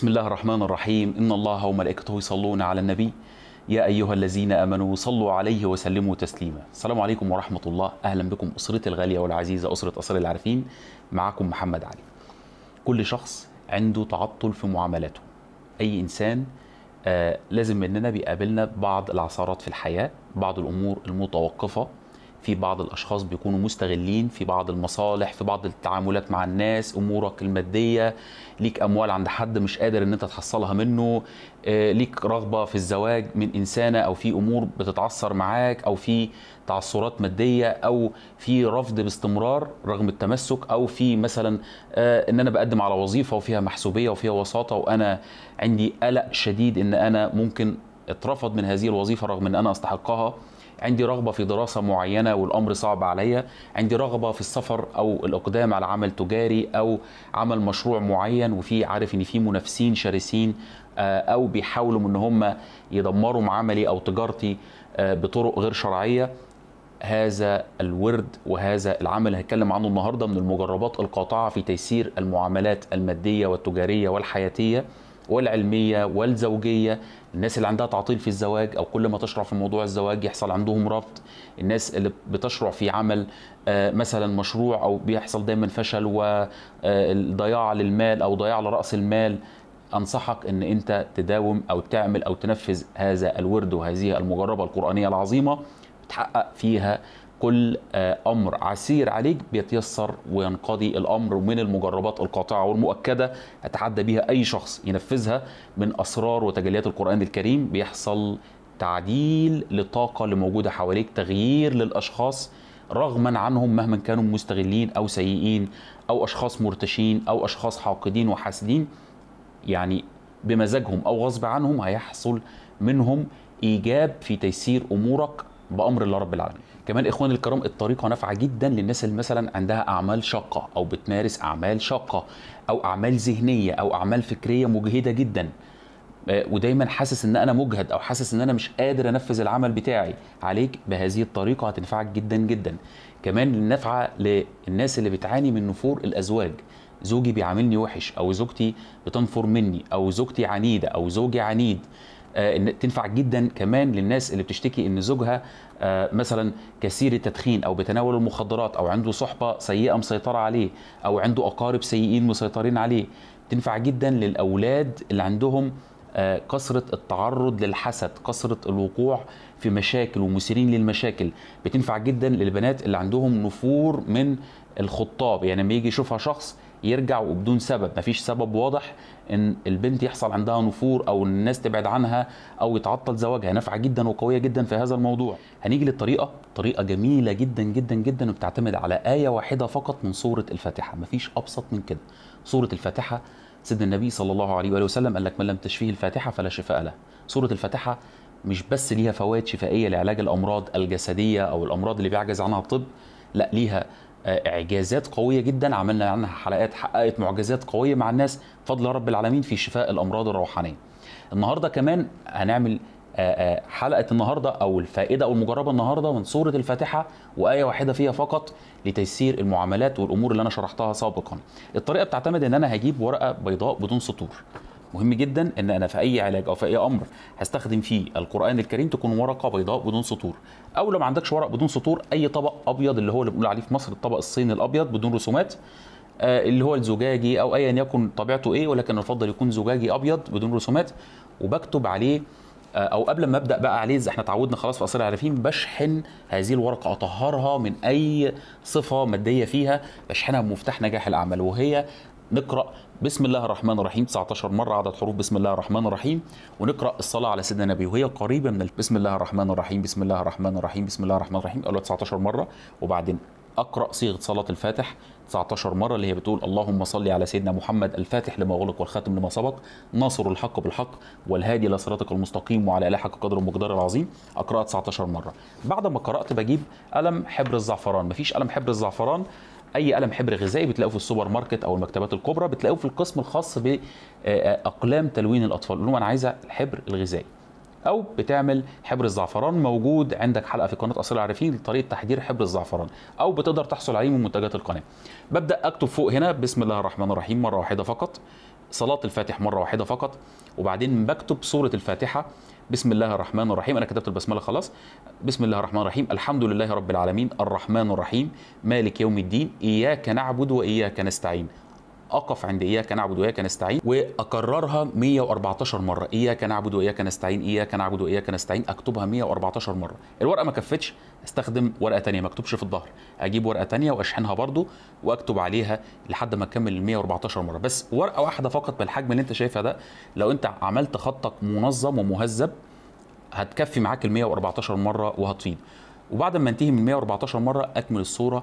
بسم الله الرحمن الرحيم إن الله وملائكته يصلون على النبي يا أيها الذين آمنوا صلوا عليه وسلموا تسليما السلام عليكم ورحمة الله أهلا بكم أسرتي الغالية والعزيزة أسرة أسر العارفين معكم محمد علي كل شخص عنده تعطل في معاملاته أي إنسان آه لازم مننا بيقابلنا بعض العثرات في الحياة بعض الأمور المتوقفة في بعض الاشخاص بيكونوا مستغلين في بعض المصالح في بعض التعاملات مع الناس امورك الماديه ليك اموال عند حد مش قادر ان انت تحصلها منه آه، ليك رغبه في الزواج من انسانه او في امور بتتعثر معاك او في تعثرات ماديه او في رفض باستمرار رغم التمسك او في مثلا آه، ان انا بقدم على وظيفه وفيها محسوبيه وفيها وساطه وانا عندي قلق شديد ان انا ممكن اترفض من هذه الوظيفه رغم ان انا استحقها عندي رغبه في دراسه معينه والامر صعب عليا عندي رغبه في السفر او الاقدام على عمل تجاري او عمل مشروع معين وفي عارف ان في منافسين شرسين آه، او بيحاولوا ان هم يدمروا عملي او تجارتي آه، بطرق غير شرعيه هذا الورد وهذا العمل هتكلم عنه النهارده من المجربات القاطعه في تيسير المعاملات الماديه والتجاريه والحياتيه والعلميه والزوجيه الناس اللي عندها تعطيل في الزواج او كل ما تشرع في موضوع الزواج يحصل عندهم رفض الناس اللي بتشرع في عمل آه، مثلا مشروع او بيحصل دايما فشل وضياع آه، للمال او ضياع لراس المال انصحك ان انت تداوم او تعمل او تنفذ هذا الورد وهذه المجربه القرانيه العظيمه تحقق فيها كل آه، امر عسير عليك بيتيسر وينقضي الامر من المجربات القاطعه والمؤكده اتحدى بها اي شخص ينفذها من اسرار وتجليات القران الكريم بيحصل تعديل للطاقه اللي موجوده حواليك تغيير للاشخاص رغما عنهم مهما كانوا مستغلين او سيئين او اشخاص مرتشين او اشخاص حاقدين وحاسدين يعني بمزاجهم او غصب عنهم هيحصل منهم ايجاب في تيسير امورك بامر الله رب العالمين كمان اخواني الكرام الطريقه نافعه جدا للناس اللي مثلا عندها اعمال شاقه او بتمارس اعمال شاقه او اعمال ذهنيه او اعمال فكريه مجهده جدا آه، ودايما حاسس ان انا مجهد او حاسس ان انا مش قادر انفذ العمل بتاعي عليك بهذه الطريقه هتنفعك جدا جدا كمان نافعه للناس اللي بتعاني من نفور الازواج زوجي بيعاملني وحش او زوجتي بتنفر مني او زوجتي عنيده او زوجي عنيد آه، تنفع جدا كمان للناس اللي بتشتكي ان زوجها آه، مثلا كثير التدخين او بتناول المخدرات او عنده صحبه سيئه مسيطره عليه او عنده اقارب سيئين مسيطرين عليه تنفع جدا للاولاد اللي عندهم آه، كثرة التعرض للحسد كثرة الوقوع في مشاكل ومثيرين للمشاكل بتنفع جدا للبنات اللي عندهم نفور من الخطاب يعني لما يجي يشوفها شخص يرجع وبدون سبب مفيش سبب واضح ان البنت يحصل عندها نفور او الناس تبعد عنها او يتعطل زواجها نافعه جدا وقويه جدا في هذا الموضوع هنيجي للطريقه طريقه جميله جدا جدا جدا وبتعتمد على ايه واحده فقط من سوره الفاتحه مفيش ابسط من كده سوره الفاتحه سيدنا النبي صلى الله عليه واله وسلم قال لك من لم تشفيه الفاتحه فلا شفاء له سوره الفاتحه مش بس ليها فوائد شفائيه لعلاج الامراض الجسديه او الامراض اللي بيعجز عنها الطب لا ليها آه، اعجازات قويه جدا عملنا عنها يعني حلقات حققت معجزات قويه مع الناس بفضل رب العالمين في شفاء الامراض الروحانيه النهارده كمان هنعمل آه، آه، حلقه النهارده او الفائده او المجربه النهارده من سوره الفاتحه وايه واحده فيها فقط لتيسير المعاملات والامور اللي انا شرحتها سابقا الطريقه بتعتمد ان انا هجيب ورقه بيضاء بدون سطور مهم جدا ان انا في اي علاج او في اي امر هستخدم فيه القران الكريم تكون ورقه بيضاء بدون سطور او لو ما عندكش ورق بدون سطور اي طبق ابيض اللي هو اللي بنقول عليه في مصر الطبق الصيني الابيض بدون رسومات آه، اللي هو الزجاجي او ايا يكن طبيعته ايه ولكن يفضل يكون زجاجي ابيض بدون رسومات وبكتب عليه آه، او قبل ما ابدا بقى عليه احنا اتعودنا خلاص في اصل العارفين بشحن هذه الورقه اطهرها من اي صفه ماديه فيها بشحنها بمفتاح نجاح الاعمال وهي نقرا بسم الله الرحمن الرحيم 19 مرة عدد حروف بسم الله الرحمن الرحيم ونقرأ الصلاة على سيدنا النبي وهي قريبة من بسم الله الرحمن الرحيم بسم الله الرحمن الرحيم بسم الله الرحمن الرحيم أقولها 19 مرة وبعدين اقرا صيغه صلاه الفاتح 19 مره اللي هي بتقول اللهم صل على سيدنا محمد الفاتح لما اغلق والخاتم لما سبق ناصر الحق بالحق والهادي الى صراطك المستقيم وعلى اله حق قدر المقدار العظيم اقراها 19 مره بعد ما قرات بجيب قلم حبر الزعفران مفيش قلم حبر الزعفران اي قلم حبر غذائي بتلاقوه في السوبر ماركت او المكتبات الكبرى بتلاقوه في القسم الخاص باقلام آه، آه، تلوين الاطفال لهم انا عايزه الحبر الغذائي او بتعمل حبر الزعفران موجود عندك حلقه في قناه اصل العارفين لطريقه تحضير حبر الزعفران او بتقدر تحصل عليه من منتجات القناه ببدا اكتب فوق هنا بسم الله الرحمن الرحيم مره واحده فقط صلاه الفاتح مره واحده فقط وبعدين بكتب سوره الفاتحه بسم الله الرحمن الرحيم انا كتبت البسمله خلاص بسم الله الرحمن الرحيم الحمد لله رب العالمين الرحمن الرحيم مالك يوم الدين اياك نعبد واياك نستعين اقف عند اياك نعبد واياك نستعين واكررها 114 مره اياك نعبد واياك نستعين اياك نعبد واياك نستعين اكتبها 114 مره الورقه ما كفتش استخدم ورقه تانية ما اكتبش في الظهر اجيب ورقه تانية واشحنها برضو واكتب عليها لحد ما اكمل ال 114 مره بس ورقه واحده فقط بالحجم اللي انت شايفها ده لو انت عملت خطك منظم ومهذب هتكفي معاك ال 114 مره وهتفيد وبعد ما انتهي من 114 مره اكمل الصوره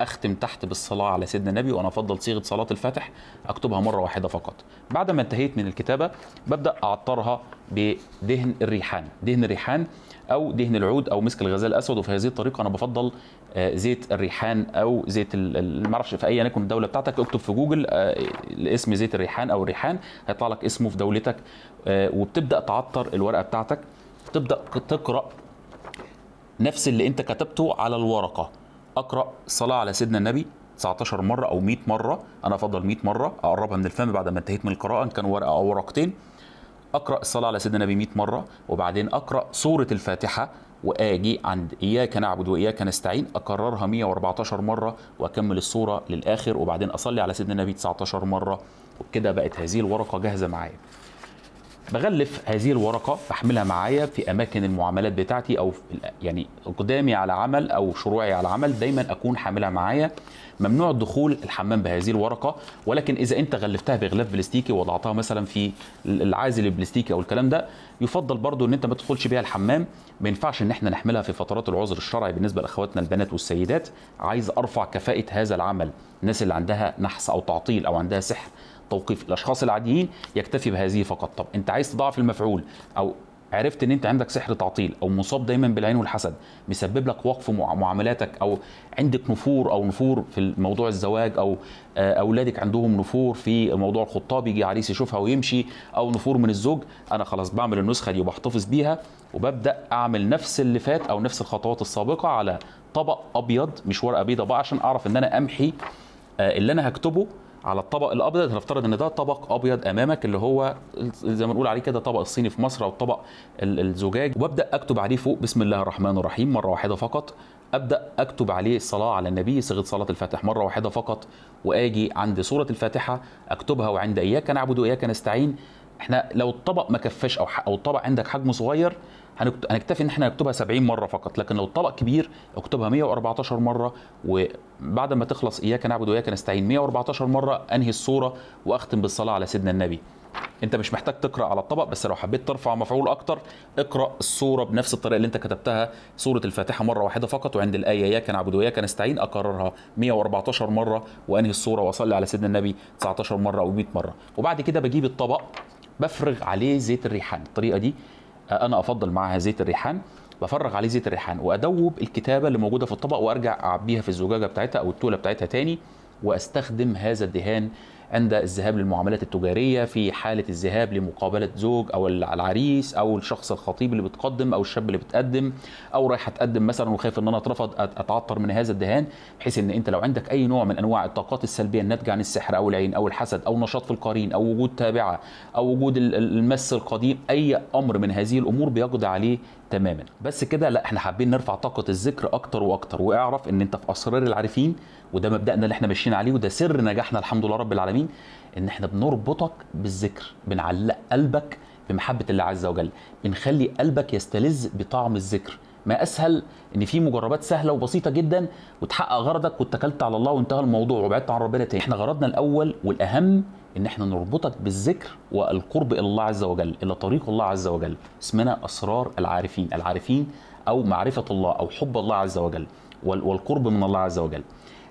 اختم تحت بالصلاه على سيدنا النبي وانا افضل صيغه صلاه الفاتح اكتبها مره واحده فقط بعد ما انتهيت من الكتابه ببدا اعطرها بدهن الريحان دهن الريحان او دهن العود او مسك الغزال الاسود وفي هذه الطريقه انا بفضل آه، زيت الريحان او زيت ما اعرفش في اي يكن الدوله بتاعتك اكتب في جوجل آه، اسم زيت الريحان او الريحان هيطلع لك اسمه في دولتك آه، وبتبدا تعطر الورقه بتاعتك تبدا تقرا نفس اللي انت كتبته على الورقه اقرا صلاه على سيدنا النبي 19 مره او 100 مره انا افضل 100 مره اقربها من الفم بعد ما انتهيت من القراءه ان كان ورقه او ورقتين اقرا الصلاه على سيدنا النبي 100 مره وبعدين اقرا سوره الفاتحه واجي عند اياك نعبد واياك نستعين اكررها 114 مره واكمل الصوره للاخر وبعدين اصلي على سيدنا النبي 19 مره وبكده بقت هذه الورقه جاهزه معايا بغلف هذه الورقه بحملها معايا في اماكن المعاملات بتاعتي او يعني اقدامي على عمل او شروعي على عمل دايما اكون حاملها معايا ممنوع دخول الحمام بهذه الورقه ولكن اذا انت غلفتها بغلاف بلاستيكي ووضعتها مثلا في العازل البلاستيكي او الكلام ده يفضل برضو ان انت ما تدخلش بيها الحمام ما ينفعش ان احنا نحملها في فترات العذر الشرعي بالنسبه لاخواتنا البنات والسيدات عايز ارفع كفاءه هذا العمل الناس اللي عندها نحس او تعطيل او عندها سحر توقيف الاشخاص العاديين يكتفي بهذه فقط طب انت عايز تضاعف المفعول او عرفت ان انت عندك سحر تعطيل او مصاب دايما بالعين والحسد مسبب لك وقف معاملاتك او عندك نفور او نفور في موضوع الزواج او آه، اولادك عندهم نفور في موضوع الخطاب يجي عريس يشوفها ويمشي او نفور من الزوج انا خلاص بعمل النسخه دي وبحتفظ بيها وببدا اعمل نفس اللي فات او نفس الخطوات السابقه على طبق ابيض مش ورقه بيضاء بقى عشان اعرف ان انا امحي آه، اللي انا هكتبه على الطبق الابيض هنفترض ان ده طبق ابيض امامك اللي هو زي ما نقول عليه كده طبق الصيني في مصر او الطبق الزجاج وابدا اكتب عليه فوق بسم الله الرحمن الرحيم مره واحده فقط ابدا اكتب عليه الصلاه على النبي صيغه صلاه الفاتح مره واحده فقط واجي عند سوره الفاتحه اكتبها وعند اياك نعبد واياك نستعين احنا لو الطبق ما كفاش او او الطبق عندك حجمه صغير هنكتفي ان احنا نكتبها 70 مره فقط لكن لو الطبق كبير اكتبها 114 مره وبعد ما تخلص اياك نعبد واياك نستعين 114 مره انهي الصوره واختم بالصلاه على سيدنا النبي انت مش محتاج تقرا على الطبق بس لو حبيت ترفع مفعول اكتر اقرا الصوره بنفس الطريقه اللي انت كتبتها سوره الفاتحه مره واحده فقط وعند الايه اياك نعبد واياك نستعين اكررها 114 مره وانهي الصوره واصلي على سيدنا النبي 19 مره او 100 مره وبعد كده بجيب الطبق بفرغ عليه زيت الريحان الطريقه دي انا افضل معاها زيت الريحان بفرغ عليه زيت الريحان وادوب الكتابه اللي موجوده في الطبق وارجع اعبيها في الزجاجه بتاعتها او التوله بتاعتها تاني واستخدم هذا الدهان عند الذهاب للمعاملات التجاريه في حاله الذهاب لمقابله زوج او العريس او الشخص الخطيب اللي بتقدم او الشاب اللي بتقدم او رايح اتقدم مثلا وخايف ان انا اترفض اتعطر من هذا الدهان بحيث ان انت لو عندك اي نوع من انواع الطاقات السلبيه الناتجه عن السحر او العين او الحسد او نشاط في القرين او وجود تابعه او وجود المس القديم اي امر من هذه الامور بيقضي عليه تماما بس كده لا احنا حابين نرفع طاقه الذكر اكتر واكتر واعرف ان انت في اسرار العارفين وده مبدانا اللي احنا ماشيين عليه وده سر نجاحنا الحمد لله رب العالمين ان احنا بنربطك بالذكر بنعلق قلبك بمحبه الله عز وجل بنخلي قلبك يستلذ بطعم الذكر ما اسهل ان في مجربات سهله وبسيطه جدا وتحقق غرضك واتكلت على الله وانتهى الموضوع وبعدت عن ربنا تاني احنا غرضنا الاول والاهم ان احنا نربطك بالذكر والقرب الى الله عز وجل الى طريق الله عز وجل اسمنا اسرار العارفين العارفين او معرفه الله او حب الله عز وجل والقرب من الله عز وجل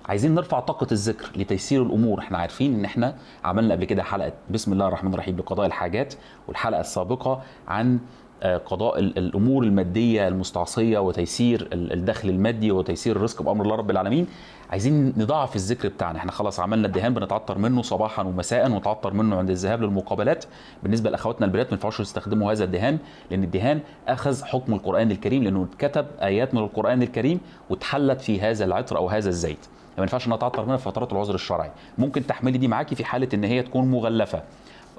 عايزين نرفع طاقة الذكر لتيسير الأمور، احنا عارفين إن احنا عملنا قبل كده حلقة بسم الله الرحمن الرحيم بقضاء الحاجات والحلقة السابقة عن قضاء الامور الماديه المستعصيه وتيسير الدخل المادي وتيسير الرزق بامر الله رب العالمين عايزين نضاعف الذكر بتاعنا احنا خلاص عملنا الدهان بنتعطر منه صباحا ومساء ونتعطر منه عند الذهاب للمقابلات بالنسبه لاخواتنا البنات ما ينفعوش يستخدموا هذا الدهان لان الدهان اخذ حكم القران الكريم لانه اتكتب ايات من القران الكريم واتحلت في هذا العطر او هذا الزيت ما ينفعش نتعطر منها في فترات العذر الشرعي ممكن تحملي دي معاكي في حاله ان هي تكون مغلفه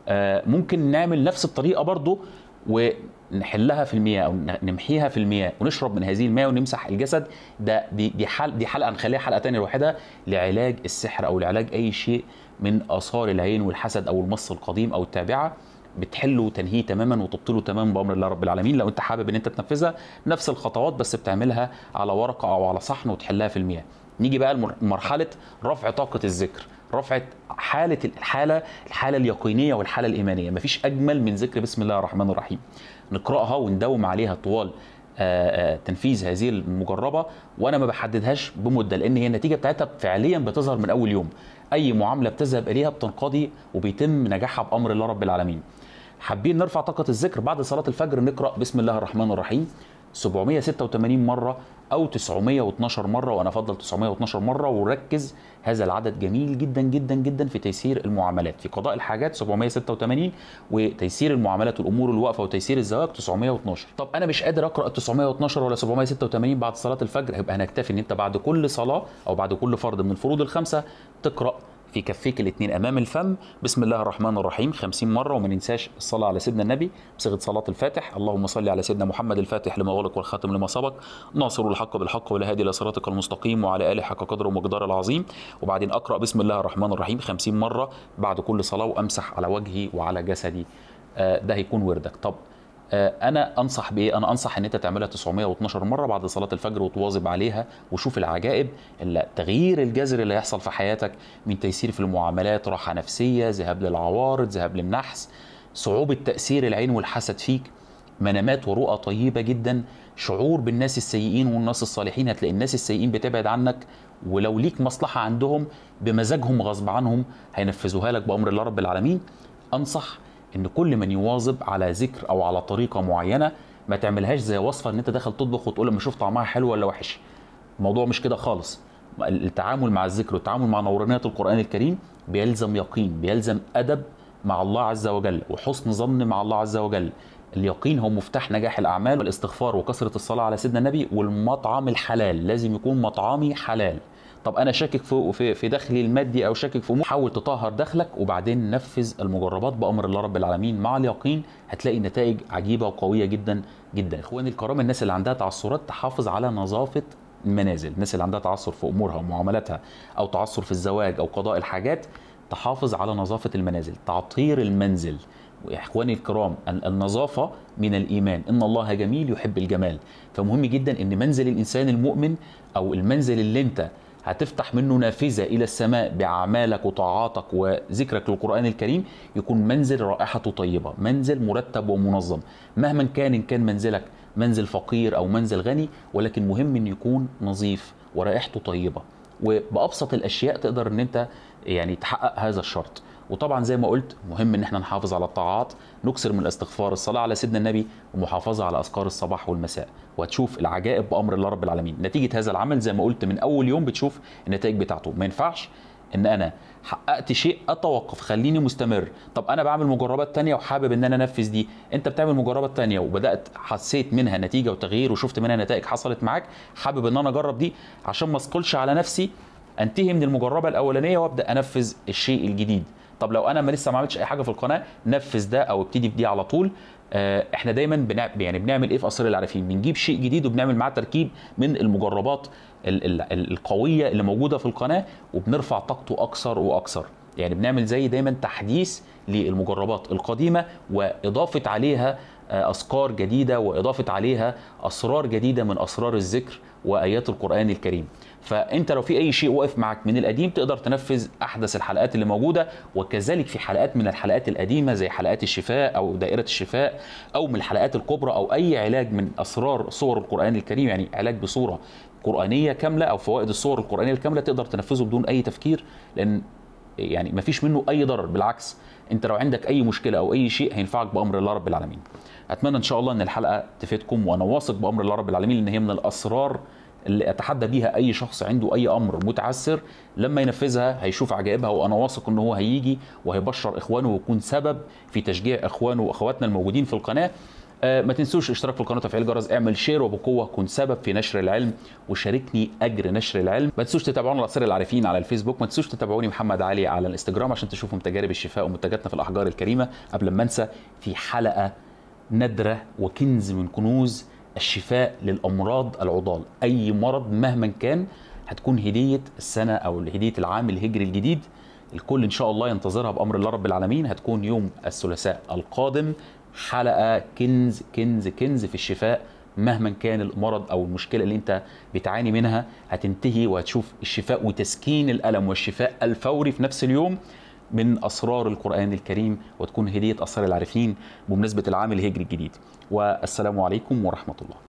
آه، ممكن نعمل نفس الطريقه برضو ونحلها في المياه او نمحيها في المياه ونشرب من هذه المياه ونمسح الجسد ده دي دي حل دي حلقه نخليها حلقه ثانيه لوحدها لعلاج السحر او لعلاج اي شيء من اثار العين والحسد او المص القديم او التابعه بتحله وتنهيه تماما وتبطله تماما بامر الله رب العالمين لو انت حابب ان انت تنفذها نفس الخطوات بس بتعملها على ورقه او على صحن وتحلها في المياه نيجي بقى لمرحله رفع طاقه الذكر رفعت حاله الحاله الحاله اليقينيه والحاله الايمانيه مفيش اجمل من ذكر بسم الله الرحمن الرحيم نقراها وندوم عليها طوال آه، آه، تنفيذ هذه المجربه وانا ما بحددهاش بمده لان هي النتيجه بتاعتها فعليا بتظهر من اول يوم اي معامله بتذهب اليها بتنقضي وبيتم نجاحها بامر الله رب العالمين حابين نرفع طاقه الذكر بعد صلاه الفجر نقرا بسم الله الرحمن الرحيم 786 مره او 912 مره وانا افضل 912 مره وركز هذا العدد جميل جدا جدا جدا في تيسير المعاملات في قضاء الحاجات 786 وتيسير المعاملات والامور الواقفه وتيسير الزواج 912 طب انا مش قادر اقرا 912 ولا 786 بعد صلاه الفجر هيبقى هنكتفي ان انت بعد كل صلاه او بعد كل فرض من الفروض الخمسه تقرا في كفيك الاثنين امام الفم بسم الله الرحمن الرحيم 50 مره وما ننساش الصلاه على سيدنا النبي بصيغه صلاه الفاتح اللهم صل على سيدنا محمد الفاتح لما غلق والخاتم لما سبق ناصر الحق بالحق هادي الى صراطك المستقيم وعلى اله حق قدر ومقدار العظيم وبعدين اقرا بسم الله الرحمن الرحيم 50 مره بعد كل صلاه وامسح على وجهي وعلى جسدي آه، ده هيكون وردك طب آه، انا انصح بايه انا انصح ان انت تعملها 912 مره بعد صلاه الفجر وتواظب عليها وشوف العجائب التغيير تغيير الجذر اللي هيحصل في حياتك من تيسير في المعاملات راحه نفسيه ذهاب للعوارض ذهاب للنحس صعوبه تاثير العين والحسد فيك منامات ورؤى طيبه جدا شعور بالناس السيئين والناس الصالحين هتلاقي الناس السيئين بتبعد عنك ولو ليك مصلحه عندهم بمزاجهم غصب عنهم هينفذوها لك بامر الله رب العالمين انصح ان كل من يواظب على ذكر او على طريقه معينه ما تعملهاش زي وصفه ان انت داخل تطبخ وتقول لما اشوف طعمها حلو ولا وحش الموضوع مش كده خالص التعامل مع الذكر والتعامل مع نورانيه القران الكريم بيلزم يقين بيلزم ادب مع الله عز وجل وحسن ظن مع الله عز وجل اليقين هو مفتاح نجاح الاعمال والاستغفار وكثره الصلاه على سيدنا النبي والمطعم الحلال لازم يكون مطعمي حلال طب انا شاكك في في دخلي المادي او شاكك في امور حاول تطهر دخلك وبعدين نفذ المجربات بامر الله رب العالمين مع اليقين هتلاقي نتائج عجيبه وقويه جدا جدا اخواني الكرام الناس اللي عندها تعثرات تحافظ على نظافه المنازل الناس اللي عندها تعثر في امورها ومعاملاتها او تعثر في الزواج او قضاء الحاجات تحافظ على نظافه المنازل تعطير المنزل اخواني الكرام النظافه من الايمان ان الله جميل يحب الجمال فمهم جدا ان منزل الانسان المؤمن او المنزل اللي انت هتفتح منه نافذة إلى السماء بأعمالك وطاعاتك وذكرك للقرآن الكريم يكون منزل رائحته طيبة منزل مرتب ومنظم مهما كان إن كان منزلك منزل فقير أو منزل غني ولكن مهم إن يكون نظيف ورائحته طيبة وبأبسط الأشياء تقدر إن أنت يعني تحقق هذا الشرط وطبعا زي ما قلت مهم ان احنا نحافظ على الطاعات نكسر من الاستغفار الصلاه على سيدنا النبي ومحافظه على اذكار الصباح والمساء وهتشوف العجائب بامر الله رب العالمين نتيجه هذا العمل زي ما قلت من اول يوم بتشوف النتائج بتاعته ما ينفعش ان انا حققت شيء اتوقف خليني مستمر طب انا بعمل مجربات تانية وحابب ان انا انفذ دي انت بتعمل مجربات تانية وبدات حسيت منها نتيجه وتغيير وشفت منها نتائج حصلت معاك حابب ان انا اجرب دي عشان ما اثقلش على نفسي انتهي من المجربه الاولانيه وابدا انفذ الشيء الجديد طب لو انا ما لسه ما عملتش اي حاجه في القناه نفذ ده او ابتدي بدي على طول آه، احنا دايما بنع... يعني بنعمل ايه في قصر العارفين بنجيب شيء جديد وبنعمل معاه تركيب من المجربات ال... ال... القويه اللي موجوده في القناه وبنرفع طاقته اكثر واكثر يعني بنعمل زي دايما تحديث للمجربات القديمه واضافه عليها آه، أذكار جديدة وإضافة عليها أسرار جديدة من أسرار الذكر وآيات القرآن الكريم فأنت لو في أي شيء وقف معك من القديم تقدر تنفذ أحدث الحلقات اللي موجودة وكذلك في حلقات من الحلقات القديمة زي حلقات الشفاء أو دائرة الشفاء أو من الحلقات الكبرى أو أي علاج من أسرار صور القرآن الكريم يعني علاج بصورة قرآنية كاملة أو فوائد الصور القرآنية الكاملة تقدر تنفذه بدون أي تفكير لأن يعني مفيش منه أي ضرر بالعكس أنت لو عندك أي مشكلة أو أي شيء هينفعك بأمر الله رب العالمين اتمنى ان شاء الله ان الحلقه تفيدكم وانا واثق بامر الله رب العالمين ان هي من الاسرار اللي اتحدى بيها اي شخص عنده اي امر متعسر لما ينفذها هيشوف عجائبها وانا واثق ان هو هيجي وهيبشر اخوانه ويكون سبب في تشجيع اخوانه واخواتنا الموجودين في القناه آه، ما تنسوش الاشتراك في القناه وتفعيل الجرس اعمل شير وبقوه كن سبب في نشر العلم وشاركني اجر نشر العلم ما تنسوش تتابعونا لاسر العارفين على الفيسبوك ما تنسوش تتابعوني محمد علي على الانستجرام عشان تشوفوا تجارب الشفاء ومنتجاتنا في الاحجار الكريمه قبل ما انسى في حلقه ندرة وكنز من كنوز الشفاء للأمراض العضال أي مرض مهما كان هتكون هدية السنة أو هدية العام الهجري الجديد الكل إن شاء الله ينتظرها بأمر الله رب العالمين هتكون يوم الثلاثاء القادم حلقة كنز كنز كنز في الشفاء مهما كان المرض او المشكله اللي انت بتعاني منها هتنتهي وهتشوف الشفاء وتسكين الالم والشفاء الفوري في نفس اليوم من اسرار القران الكريم وتكون هديه اسرار العارفين بمناسبه العام الهجري الجديد والسلام عليكم ورحمه الله